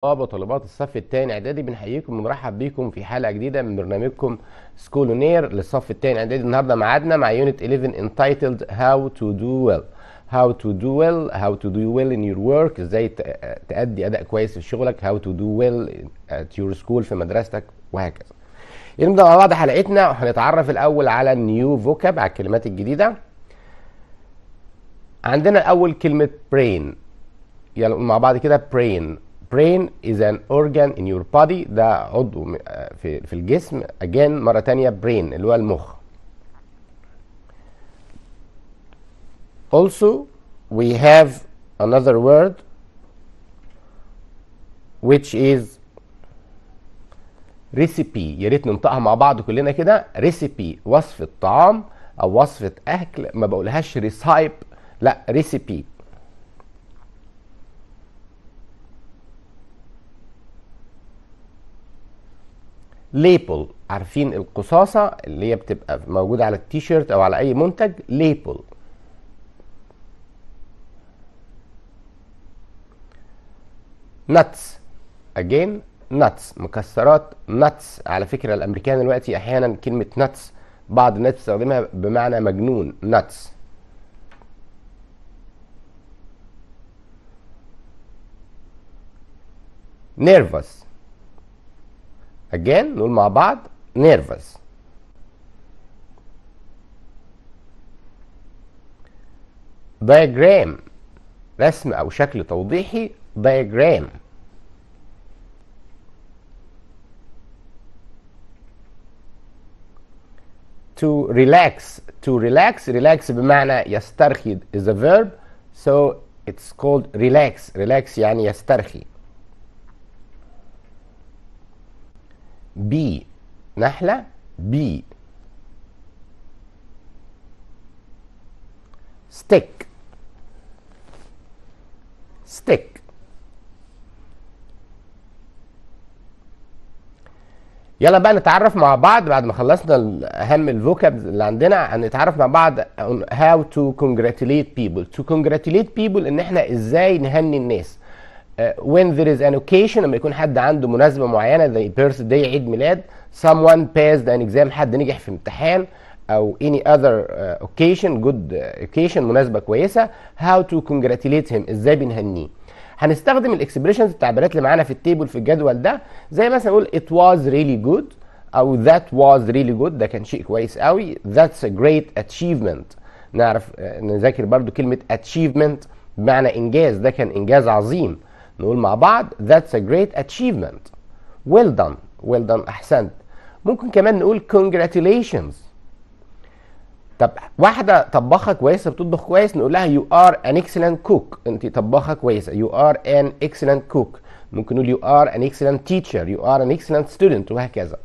اه، طلاب وطالبات الصف الثاني اعدادي بنحييكم ونرحب بيكم في حلقه جديده من برنامجكم سكولونير للصف الثاني اعدادي النهارده معادنا مع يونت 11 انتايتلد هاو تو دو ويل هاو تو دو ويل هاو تو دو ويل ان يور ورك ازاي تأدي اداء كويس في شغلك هاو تو دو ويل ات يور سكول في مدرستك وهكذا نبدا مع بعض حلقتنا وهنتعرف الاول على النيو فوكاب على الكلمات الجديده عندنا الاول كلمه برين يلا مع بعض كده برين brain is an organ in your body ده عضو في, في الجسم again مرة تانية brain اللي هو المخ also we have another word which is recipe يا ريت ننطقها مع بعض كلنا كده recipe وصفة طعام او وصفة اكل ما بقولهاش recipe لا recipe ليبل عارفين القصاصه اللي هي بتبقى موجوده على التيشيرت او على اي منتج ليبل نتس اجين نتس مكسرات نتس على فكره الامريكان دلوقتي احيانا كلمه نتس بعض الناس بتستخدمها بمعنى مجنون نتس nervous again نقول مع بعض nervous diagram رسم أو شكل توضيحي diagram to relax to relax relax بمعنى يسترخي is a verb so it's called relax relax يعني يسترخي بي نحلة بي ستيك ستيك يلا بقى نتعرف مع بعض بعد ما خلصنا اهم الفوكابز اللي عندنا هنتعرف مع بعض on how to congratulate people to congratulate people ان احنا ازاي نهني الناس آه، when there is an occasion لما يكون حد عنده مناسبه معينه زي بيرث داي عيد ميلاد someone passed an exam حد نجح في امتحان او any other uh, occasion good آه، occasion مناسبه كويسه how to congratulate him ازاي بنهنيه هنستخدم الاكسبريشنز التعبيرات اللي معانا في التيبل في الجدول ده زي مثلا نقول it was really good او that was really good ده كان شيء كويس قوي that's a great achievement نعرف نذاكر برضو كلمه achievement بمعنى انجاز ده كان انجاز عظيم نقول مع بعض that's a great achievement well done well done أحسنت ممكن كمان نقول congratulations طب واحدة طباخة كويسة بتطبخ كويس نقول لها you are an excellent cook أنت طباخة كويسة you are an excellent cook ممكن نقول you are an excellent teacher you are an excellent student وهكذا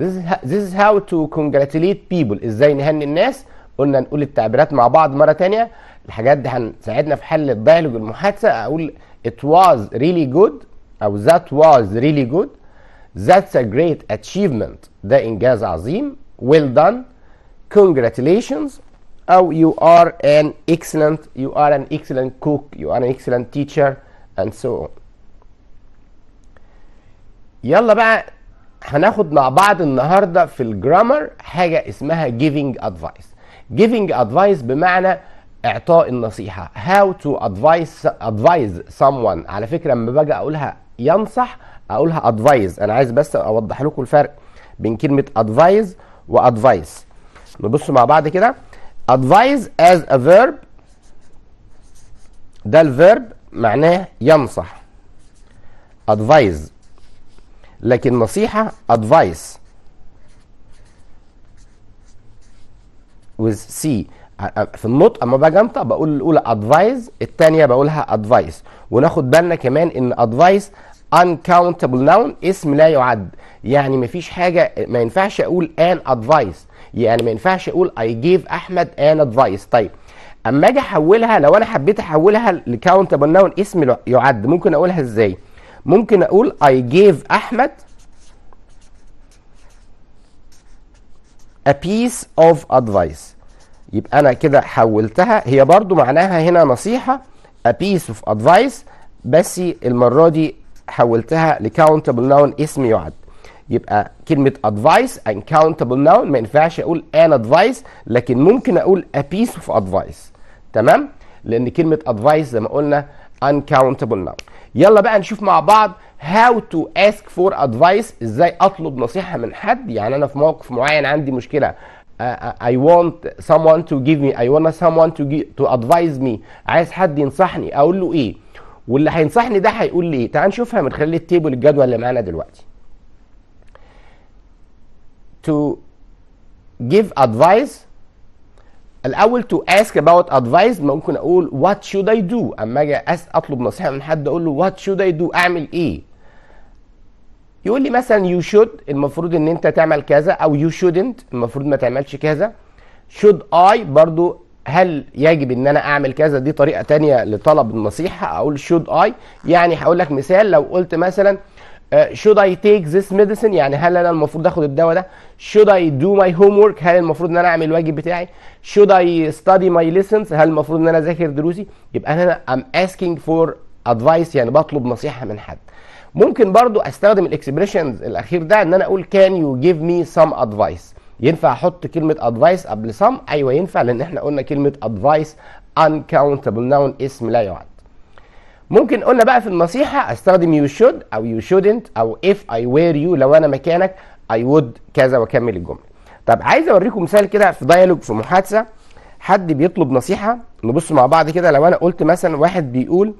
this is, this is how to congratulate people ازاي نهني الناس قلنا نقول التعبيرات مع بعض مرة تانية الحاجات دي هتساعدنا في حل الدايلوج المحادثة أقول it was really good أو that was really good that's a great achievement The إنجاز عظيم well done congratulations Oh, you are an excellent you are an excellent cook you are an excellent teacher and so on يلا بقى هناخد مع بعض النهارده في الجرامر حاجه اسمها giving advice giving advice بمعنى اعطاء النصيحه هاو تو ادفايس ادفايز someone على فكره لما باجي اقولها ينصح اقولها ادفايز انا عايز بس اوضح لكم الفرق بين كلمه ادفايز وادفايس نبص مع بعض كده ادفايز از ا فيرب ده الفيرب معناه ينصح ادفايز لكن نصيحه ادفايس with C في النطق اما باجي انطق بقول الاولى ادفايز الثانيه بقولها ادفايس وناخد بالنا كمان ان ادفايس uncountable noun اسم لا يعد يعني مفيش حاجه ما ينفعش اقول ان ادفايس يعني ما ينفعش اقول اي جيف احمد ان ادفايس طيب اما اجي احولها لو انا حبيت احولها لكاونتبل نون اسم يعد ممكن اقولها ازاي ممكن اقول اي جيف احمد ا بيس اوف ادفايس يبقى انا كده حولتها هي برضو معناها هنا نصيحه a piece of advice بس المره دي حولتها لكاونتبل noun اسم يعد يبقى كلمه advice and countable noun ما ينفعش اقول an advice لكن ممكن اقول a piece of advice تمام لان كلمه advice زي ما قلنا uncountable noun يلا بقى نشوف مع بعض how to ask for advice ازاي اطلب نصيحه من حد يعني انا في موقف معين عندي مشكله uh, I want someone to give me I want someone to give, to advise me عايز حد ينصحني اقول له ايه واللي هينصحني ده هيقول لي ايه تعال نشوفها من خلال التيبل الجدول اللي معانا دلوقتي to give advice الاول to ask about advice ممكن اقول what should I do اما اجي اطلب نصيحه من حد اقول له what should I do اعمل ايه يقول لي مثلا يو شود المفروض ان انت تعمل كذا او يو شودنت المفروض ما تعملش كذا شود اي برضو هل يجب ان انا اعمل كذا دي طريقه ثانيه لطلب النصيحه اقول شود اي يعني هقول لك مثال لو قلت مثلا شود اي تيك ذس ميديسن يعني هل انا المفروض اخد الدواء ده شود اي دو ماي هوم ورك هل المفروض ان انا اعمل الواجب بتاعي شود اي ستادي ماي ليسنز هل المفروض ان انا اذاكر دروسي يبقى انا ام اسكينج فور ادفايس يعني بطلب نصيحه من حد ممكن برضو استخدم الاكسبريشنز الاخير ده ان انا اقول كان يو جيف مي سم ادفايس ينفع احط كلمه ادفايس قبل سم ايوه ينفع لان احنا قلنا كلمه ادفايس انكاونتبل نون اسم لا يعد ممكن قلنا بقى في النصيحه استخدم يو شود او يو شودنت او اف اي وير يو لو انا مكانك اي وود كذا واكمل الجمله طب عايز اوريكم مثال كده في دايالوج في محادثه حد بيطلب نصيحه نبص مع بعض كده لو انا قلت مثلا واحد بيقول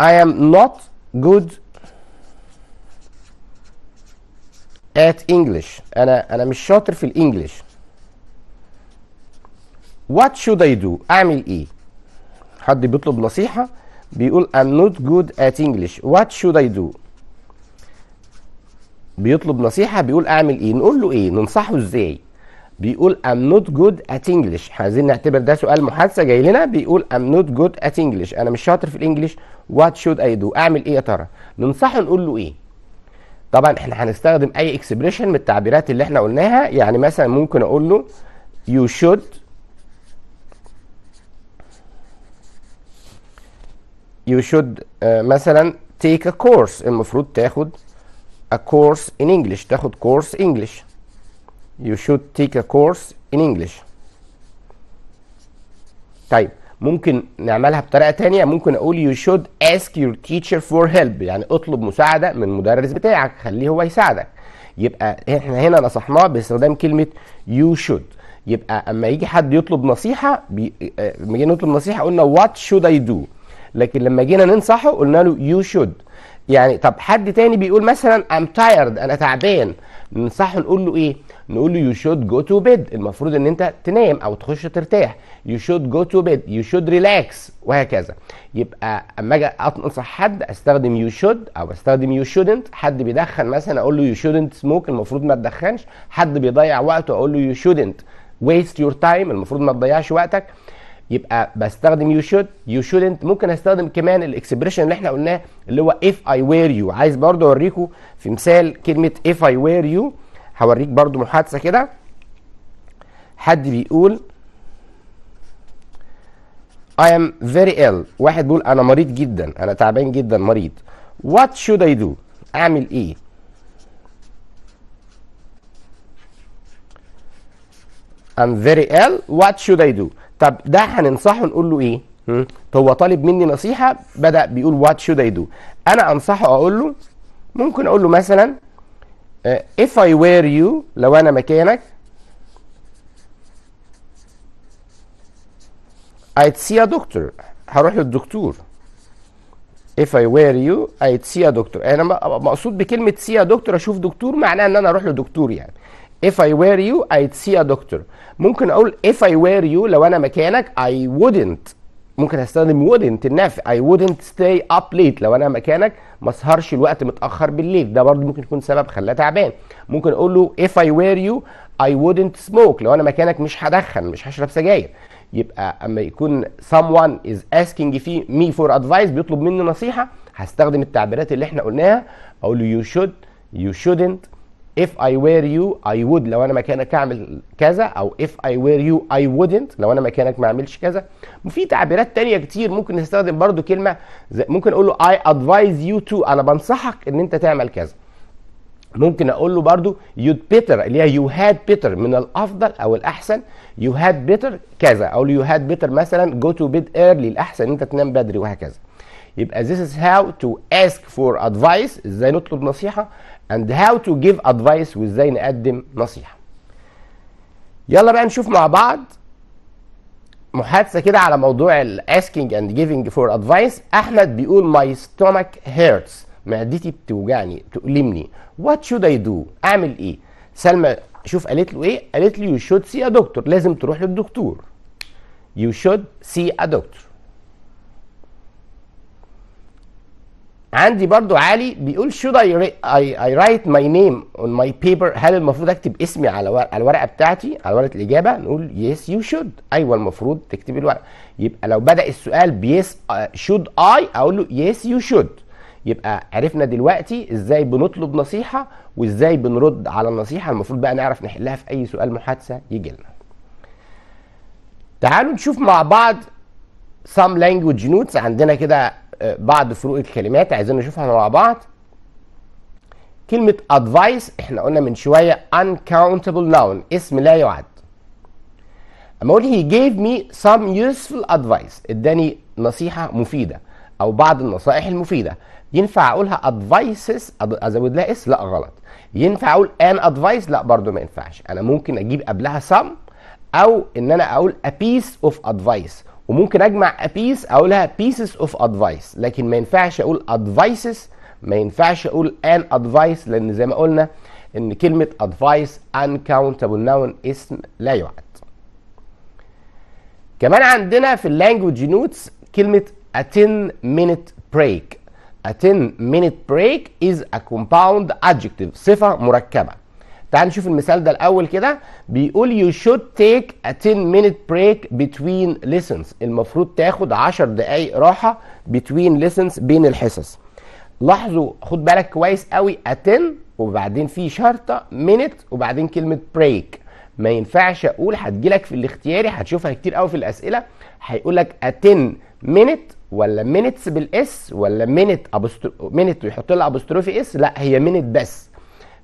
I am not good at English أنا أنا مش شاطر في الإنجليش What should I do أعمل إيه حد بيطلب نصيحة بيقول I'm not good at English What should I do بيطلب نصيحة بيقول أعمل إيه نقول له إيه ننصحه إزاي بيقول I'm not good at English عايزين نعتبر ده سؤال محادثة جاي لنا بيقول I'm not good at English أنا مش شاطر في الإنجليش What should I do أعمل إيه يا ترى ننصحه نقول له إيه طبعا احنا هنستخدم أي اكسبريشن من التعبيرات اللي احنا قلناها يعني مثلا ممكن أقول له You should You should uh, مثلا take a course المفروض تاخد a course in English تاخد كورس English you should take a course in English طيب ممكن نعملها بطريقه ثانيه ممكن اقول you should ask your teacher for help يعني اطلب مساعده من المدرس بتاعك خليه هو يساعدك يبقى احنا هنا نصحناه باستخدام كلمه you should يبقى اما يجي حد يطلب نصيحه بي... آه، لما جينا نطلب نصيحه قلنا what should I do لكن لما جينا ننصحه قلنا له you should يعني طب حد تاني بيقول مثلا I'm tired انا تعبان ننصحه نقول له ايه نقول له يو شود جو تو بيد المفروض ان انت تنام او تخش ترتاح يو شود جو تو بيد يو شود ريلاكس وهكذا يبقى اما اجي انصح حد استخدم يو شود او استخدم يو شودنت حد بيدخن مثلا اقول له يو شودنت سموك المفروض ما تدخنش حد بيضيع وقته اقول له يو شودنت ويست يور تايم المفروض ما تضيعش وقتك يبقى بستخدم يو شود يو شودنت ممكن استخدم كمان الاكسبريشن اللي احنا قلناه اللي هو اف اي وير يو عايز برضو اوريكم في مثال كلمه اف اي وير يو هوريك برضو محادثه كده حد بيقول I am very ill واحد بيقول انا مريض جدا انا تعبان جدا مريض what should I do اعمل ايه I'm very ill what should I do طب ده هننصحه نقول له ايه؟ هو طالب مني نصيحه بدا بيقول وات شود اي دو انا انصحه اقول له ممكن اقول له مثلا آه، if I were you لو انا مكانك I'd see a doctor هروح للدكتور if I were you I'd see a doctor انا مقصود بكلمه see a doctor اشوف دكتور معناه ان انا اروح لدكتور يعني if I were you I'd see a doctor ممكن اقول if I were you لو انا مكانك I wouldn't ممكن هستخدم wouldn't النافع I wouldn't stay up late لو انا مكانك ما اسهرش الوقت متاخر بالليل ده برضه ممكن يكون سبب خلاه تعبان ممكن اقول له if I were you I wouldn't smoke لو انا مكانك مش هدخن مش هشرب سجاير يبقى اما يكون someone is asking me for advice بيطلب مني نصيحه هستخدم التعبيرات اللي احنا قلناها اقول له you should you shouldn't if I were you I would لو انا مكانك اعمل كذا او if I were you I wouldn't لو انا مكانك ما اعملش كذا وفي تعبيرات تانية كتير ممكن نستخدم برضو كلمة ممكن اقول له I advise you to انا بنصحك ان انت تعمل كذا ممكن اقول له برضو you'd better اللي هي you had better من الافضل او الاحسن you had better كذا او you had better مثلا go to bed early الاحسن ان انت تنام بدري وهكذا يبقى this is how to ask for advice ازاي نطلب نصيحه and how to give advice وازاي نقدم نصيحه يلا بقى نشوف مع بعض محادثه كده على موضوع الاسكينج اند جيفنج فور ادفايس احمد بيقول ماي ستومك هيرتس معدتي بتوجعني بتؤلمني وات شود اي دو اعمل ايه سلمى شوف قالت له ايه قالت لي يو شود سي ا دكتور لازم تروح للدكتور يو شود سي ا دكتور عندي برضو علي بيقول should I, I, I write my name on my paper هل المفروض اكتب اسمي على الورقه بتاعتي على ورقه الاجابه نقول yes you should ايوه المفروض تكتب الورقه يبقى لو بدا السؤال بيس آه، should I اقول له yes you should يبقى عرفنا دلوقتي ازاي بنطلب نصيحه وازاي بنرد على النصيحه المفروض بقى نعرف نحلها في اي سؤال محادثه يجي لنا تعالوا نشوف مع بعض some language notes عندنا كده بعض فروق الكلمات عايزين نشوفها مع بعض كلمة advice احنا قلنا من شوية uncountable noun اسم لا يعد اما اقول he gave me some useful advice اداني نصيحة مفيدة او بعض النصائح المفيدة ينفع اقولها advices ازود لها اس لا غلط ينفع اقول an advice لا برضو ما ينفعش انا ممكن اجيب قبلها some او ان انا اقول a piece of advice وممكن اجمع ابيس اقولها بيسز اوف ادفايس لكن ما ينفعش اقول ادفايسز ما ينفعش اقول ان ادفايس لان زي ما قلنا ان كلمه ادفايس uncountable ناون اسم لا يعد كمان عندنا في اللانجوج نوتس كلمه a 10 minute break a 10 minute break is a compound adjective صفه مركبه تعال نشوف المثال ده الاول كده بيقول يو شود تيك a 10 مينيت بريك بتوين ليسنز المفروض تاخد 10 دقائق راحه بتوين ليسنز بين الحصص لاحظوا خد بالك كويس قوي a 10 وبعدين في شرطه مينيت وبعدين كلمه بريك ما ينفعش اقول هتجيلك في الاختياري هتشوفها كتير قوي في الاسئله هيقول لك a 10 مينيت ولا مينيتس بالاس ولا مينيت أبستر... مينيت ويحط لها ابوستروفي اس لا هي مينيت بس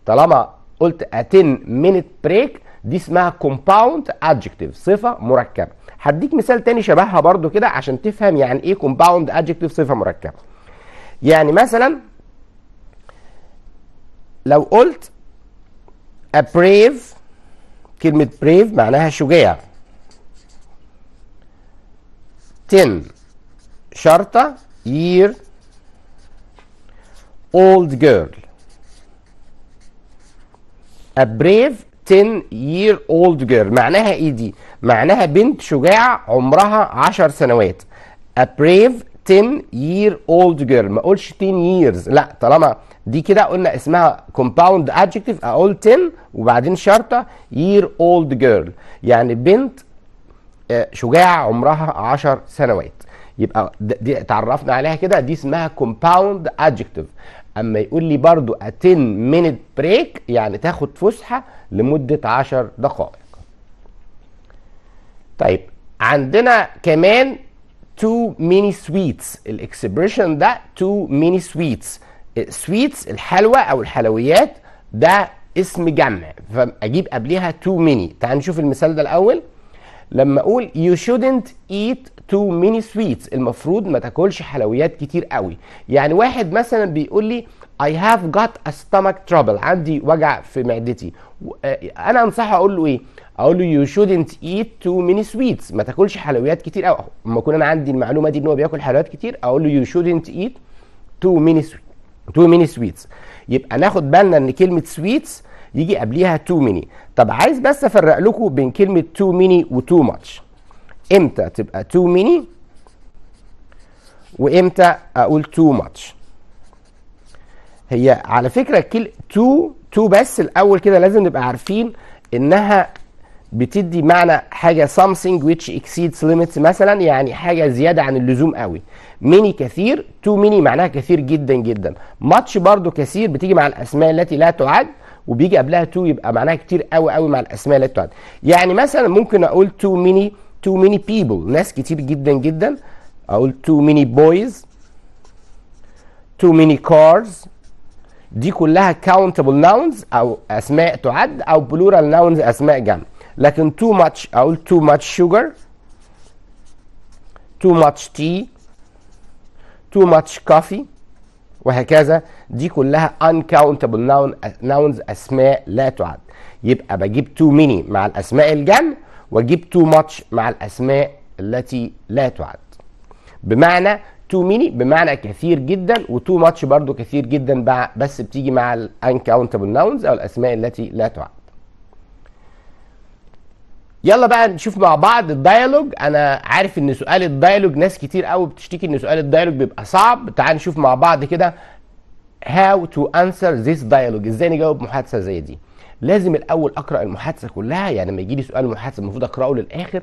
طالما قلت a 10 minute break دي اسمها compound adjective صفه مركبه هديك مثال تاني شبهها برضو كده عشان تفهم يعني ايه compound adjective صفه مركبه يعني مثلا لو قلت a brave كلمة brave معناها شجاع 10 شرطة year old girl A brave 10 year old girl معناها ايه دي؟ معناها بنت شجاعة عمرها 10 سنوات. A brave 10 year old girl ما اقولش 10 years لا طالما دي كده قلنا اسمها compound adjective اقول 10 وبعدين شرطة year old girl يعني بنت آه، شجاعة عمرها 10 سنوات. يبقى دي اتعرفنا عليها كده دي اسمها compound adjective اما يقول لي برضو اتن 10 minute break يعني تاخد فسحه لمده 10 دقائق طيب عندنا كمان تو ميني سويتس الاكسبريشن ده تو ميني سويتس سويتس الحلوى او الحلويات ده اسم جمع فاجيب قبليها تو ميني تعال نشوف المثال ده الاول لما اقول you shouldn't eat تو ميني سويتس المفروض ما تاكلش حلويات كتير قوي يعني واحد مثلا بيقول لي I have got a stomach trouble عندي وجع في معدتي آه، انا انصحه اقول له ايه اقول له you shouldn't eat too many sweets ما تاكلش حلويات كتير قوي اما اكون انا عندي المعلومه دي ان هو بياكل حلويات كتير اقول له you shouldn't eat too many sweets too many sweets يبقى ناخد بالنا ان كلمه sweets يجي قبليها too many طب عايز بس افرق لكم بين كلمه too many وتو ماتش امتى تبقى تو ميني وامتى اقول تو ماتش هي على فكره كل تو تو بس الاول كده لازم نبقى عارفين انها بتدي معنى حاجه something which exceeds limits مثلا يعني حاجه زياده عن اللزوم قوي ميني كثير تو ميني معناها كثير جدا جدا ماتش برضو كثير بتيجي مع الاسماء التي لا تعد وبيجي قبلها تو يبقى معناها كتير قوي قوي مع الاسماء التي تعد يعني مثلا ممكن اقول تو ميني تو ميني بيبل ناس كتير جدا جدا اقول تو ميني بويز تو ميني كارز دي كلها countable nouns او اسماء تعد او plural nouns اسماء جمع لكن too much اقول too much sugar too much tea too much coffee وهكذا دي كلها uncountable noun nouns اسماء لا تعد يبقى بجيب too many مع الاسماء الجمع وجيب تو ماتش مع الاسماء التي لا تعد بمعنى تو ميني بمعنى كثير جدا وتو ماتش برضو كثير جدا بس بتيجي مع الانكاونتبل ناونز او الاسماء التي لا تعد يلا بقى نشوف مع بعض الديالوج انا عارف ان سؤال الديالوج ناس كتير قوي بتشتكي ان سؤال الديالوج بيبقى صعب تعال نشوف مع بعض كده how to answer this dialogue ازاي نجاوب محادثه زي دي لازم الاول اقرا المحادثه كلها يعني لما يجي لي سؤال محادثه المفروض اقراه للاخر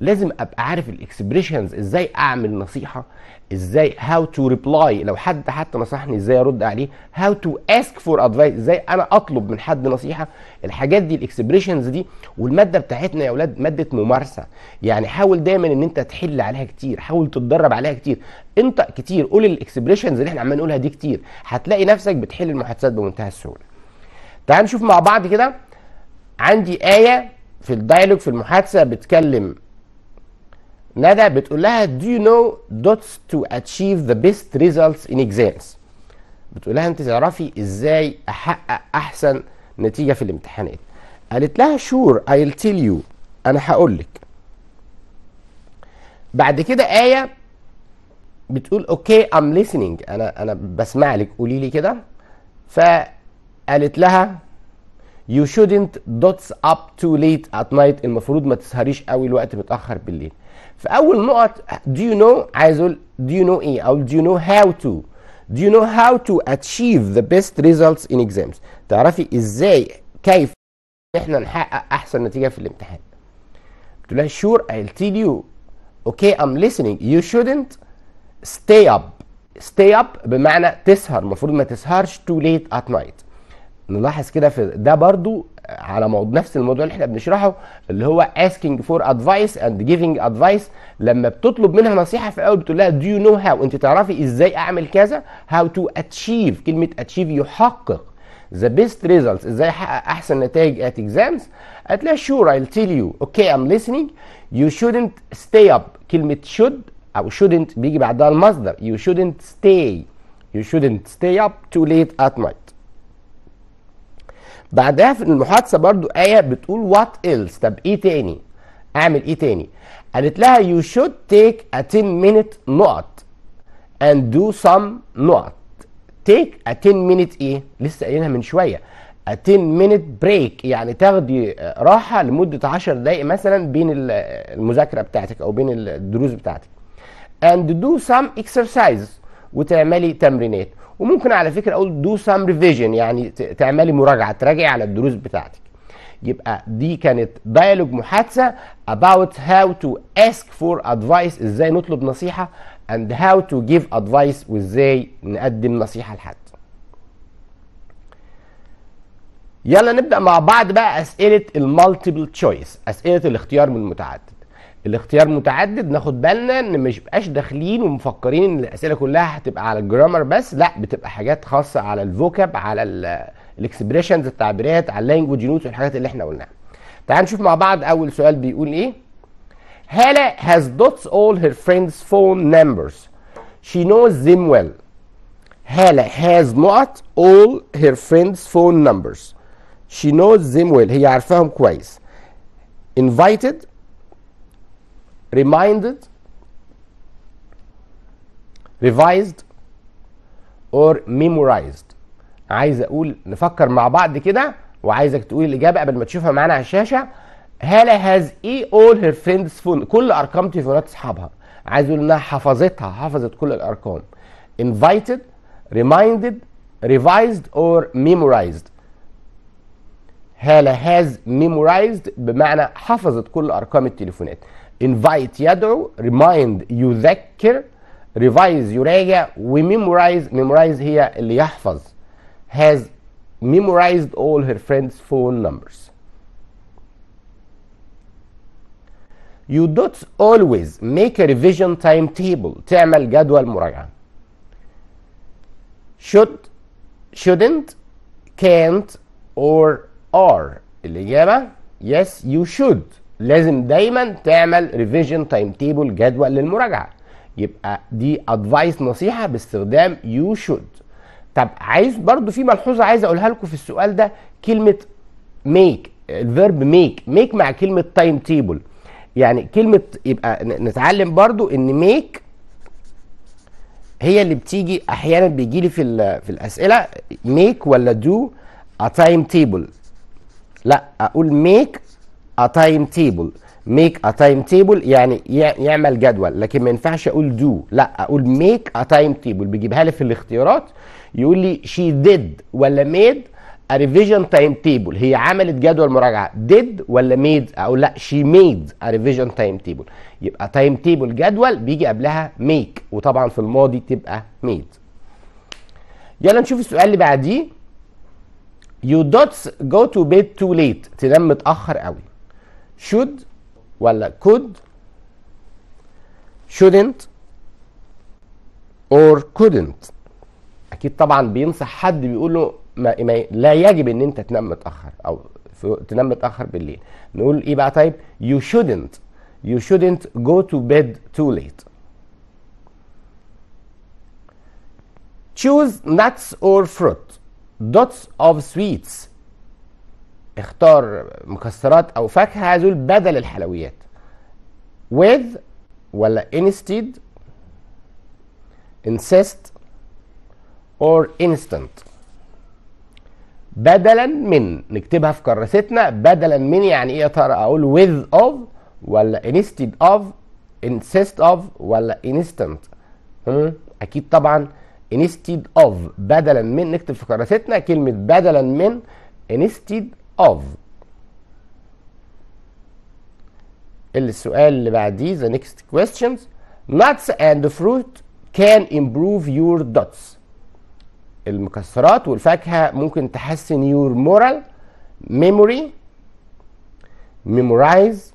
لازم ابقى عارف الاكسبريشنز ازاي اعمل نصيحه ازاي هاو تو ريبلاي لو حد حتى نصحني ازاي ارد عليه هاو تو اسك فور ادفايس ازاي انا اطلب من حد نصيحه الحاجات دي الاكسبريشنز دي والماده بتاعتنا يا اولاد ماده ممارسه يعني حاول دايما ان انت تحل عليها كتير حاول تتدرب عليها كتير انطق كتير قول الاكسبريشنز اللي احنا عمالين نقولها دي كتير هتلاقي نفسك بتحل المحادثات بمنتهى السهوله تعال نشوف مع بعض كده عندي آية في الدايلوج في المحادثة بتكلم ندى بتقول لها do you know dots to achieve the best results in exams بتقول لها انت تعرفي ازاي احقق احسن نتيجة في الامتحانات قالت لها sure I'll tell you انا هقول لك بعد كده آية بتقول اوكي okay, I'm listening انا انا بسمع لك قولي لي كده ف قالت لها you shouldn't dots up too late at night المفروض ما تسهريش قوي الوقت متاخر بالليل فاول نقط do you know عايز اقول do you know ايه او do you know how to do you know how to achieve the best results in exams تعرفي ازاي كيف احنا نحقق احسن نتيجه في الامتحان بتقول لها sure I'll tell you okay I'm listening you shouldn't stay up stay up بمعنى تسهر المفروض ما تسهرش too late at night نلاحظ كده في ده برضو على موضوع نفس الموضوع اللي احنا بنشرحه اللي هو asking for advice and giving advice لما بتطلب منها نصيحه في الاول بتقول لها do you know how انت تعرفي ازاي اعمل كذا how to achieve كلمه achieve يحقق the best results ازاي احقق احسن نتائج at exams اكزامز لها sure I'll tell you okay I'm listening you shouldn't stay up كلمه should او shouldn't بيجي بعدها المصدر you shouldn't stay you shouldn't stay up too late at night بعدها في المحادثه برضو ايه بتقول وات ايلز طب ايه تاني اعمل ايه تاني قالت لها يو شود تيك ا 10 minute نقط اند دو سم نقط تيك ا 10 minute ايه لسه قايلينها من شويه ا 10 minute بريك يعني تاخدي آه، راحه لمده 10 دقائق مثلا بين آه، المذاكره بتاعتك او بين الدروس بتاعتك and do some exercises وتعملي تمرينات وممكن على فكره اقول دو سام ريفيجن يعني تعملي مراجعه تراجعي على الدروس بتاعتك يبقى دي كانت دايلوج محادثه about how to ask for advice ازاي نطلب نصيحه and how to give advice وازاي نقدم نصيحه لحد يلا نبدا مع بعض بقى اسئله المالتيبل تشويس اسئله الاختيار من المتعدد الاختيار متعدد ناخد بالنا ان مش بقاش داخلين ومفكرين ان الاسئله كلها هتبقى على الجرامر بس لا بتبقى حاجات خاصه على الفوكاب على الاكسبريشنز التعبيرات على اللانجوج نوتس والحاجات اللي احنا قلناها تعال نشوف مع بعض اول سؤال بيقول ايه هالة has dots all her friends phone numbers she knows them well هالة has not all her friends phone numbers she knows them well هي عارفاهم كويس invited reminded revised or memorized عايز اقول نفكر مع بعض كده وعايزك تقول الاجابه قبل ما تشوفها معانا على الشاشه هاله هاز اي اول هير فريندز فون كل ارقام تليفونات اصحابها عايز اقول انها حفظتها حفظت كل الارقام invited reminded revised or memorized هاله هاز memorized بمعنى حفظت كل ارقام التليفونات invite Yadu. remind يذكر revise يراجع We memorize memorize here. اللي يحفظ has memorized all her friends phone numbers you don't always make a revision timetable تعمل جدول مراجعة should shouldn't can't or are الإجابة yes you should لازم دايما تعمل ريفيجن تايم تيبل جدول للمراجعه يبقى دي ادفايس نصيحه باستخدام يو شود طب عايز برضو في ملحوظه عايز اقولها لكم في السؤال ده كلمه ميك الفيرب ميك ميك مع كلمه تايم تيبل يعني كلمه يبقى نتعلم برضو ان ميك هي اللي بتيجي احيانا بيجي لي في في الاسئله ميك ولا دو ا تايم تيبل لا اقول ميك a time table make a time table يعني يعمل جدول لكن ما ينفعش اقول do لا اقول make a time table بيجيبها لي في الاختيارات يقول لي she did ولا made a revision time table هي عملت جدول مراجعه did ولا made اقول لا she made a revision time table يبقى time table جدول بيجي قبلها make وطبعا في الماضي تبقى made يلا نشوف السؤال اللي بعديه you dots go to bed too late تنام متاخر قوي should ولا could shouldn't or couldn't اكيد طبعا بينصح حد بيقول له ما ما لا يجب ان انت تنام متاخر او تنام متاخر بالليل نقول ايه بقى طيب you shouldn't you shouldn't go to bed too late choose nuts or fruit dots of sweets اختار مكسرات او فاكهه هذول بدل الحلويات with ولا instead insist or instant بدلا من نكتبها في كراستنا بدلا من يعني ايه يا ترى اقول with of ولا instead of insist of ولا instant هم؟ اكيد طبعا instead of بدلا من نكتب في كراستنا كلمه بدلا من instead of السؤال اللي بعديه the next questions nuts and fruit can improve your dots المكسرات والفاكهة ممكن تحسن your moral memory memorize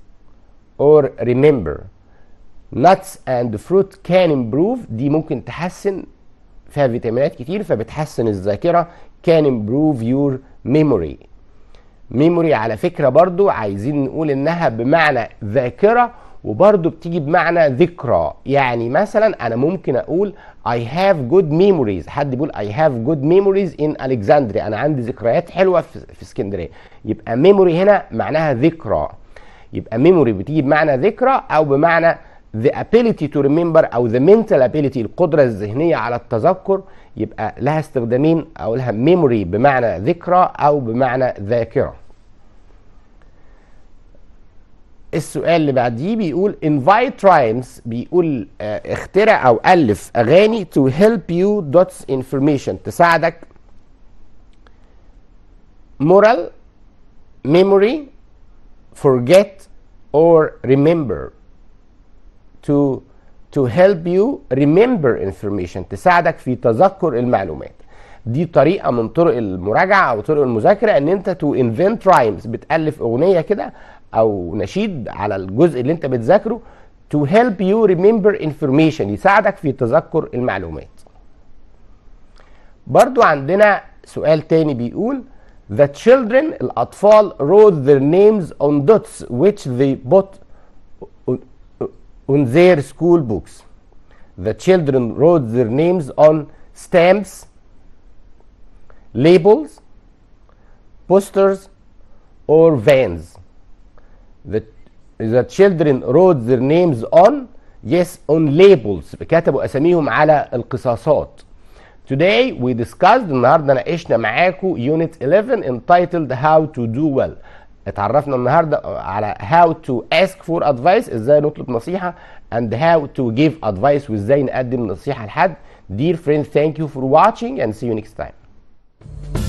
or remember nuts and fruit can improve دي ممكن تحسن فيها فيتامينات كتير فبتحسن الذاكرة can improve your memory ميموري على فكره برضو عايزين نقول انها بمعنى ذاكره وبرضو بتيجي بمعنى ذكرى يعني مثلا انا ممكن اقول I have good memories حد بيقول I have good memories in Alexandria انا عندي ذكريات حلوه في اسكندريه يبقى ميموري هنا معناها ذكرى يبقى ميموري بتيجي بمعنى ذكرى او بمعنى the ability to remember او the mental ability القدره الذهنيه على التذكر يبقى لها استخدامين اقولها ميموري بمعنى ذكرى او بمعنى ذاكره السؤال اللي بعديه بيقول invite rhymes بيقول آه، اخترع او الف اغاني to help you dots information تساعدك moral memory forget or remember to to help you remember information تساعدك في تذكر المعلومات دي طريقه من طرق المراجعه او طرق المذاكره ان انت تو انفنت رايمز بتالف اغنيه كده او نشيد على الجزء اللي انت بتذاكره to help you remember information يساعدك في تذكر المعلومات برضو عندنا سؤال تاني بيقول The children الأطفال wrote their names on dots which they put on their school books. The children wrote their names on stamps, labels, posters, or vans. the, the children wrote their names on yes on labels كتبوا اساميهم على القصاصات Today we discussed النهارده ناقشنا معاكم unit 11 entitled how to do well اتعرفنا النهارده على how to ask for advice ازاي نطلب نصيحه and how to give advice وازاي نقدم نصيحه لحد Dear friends thank you for watching and see you next time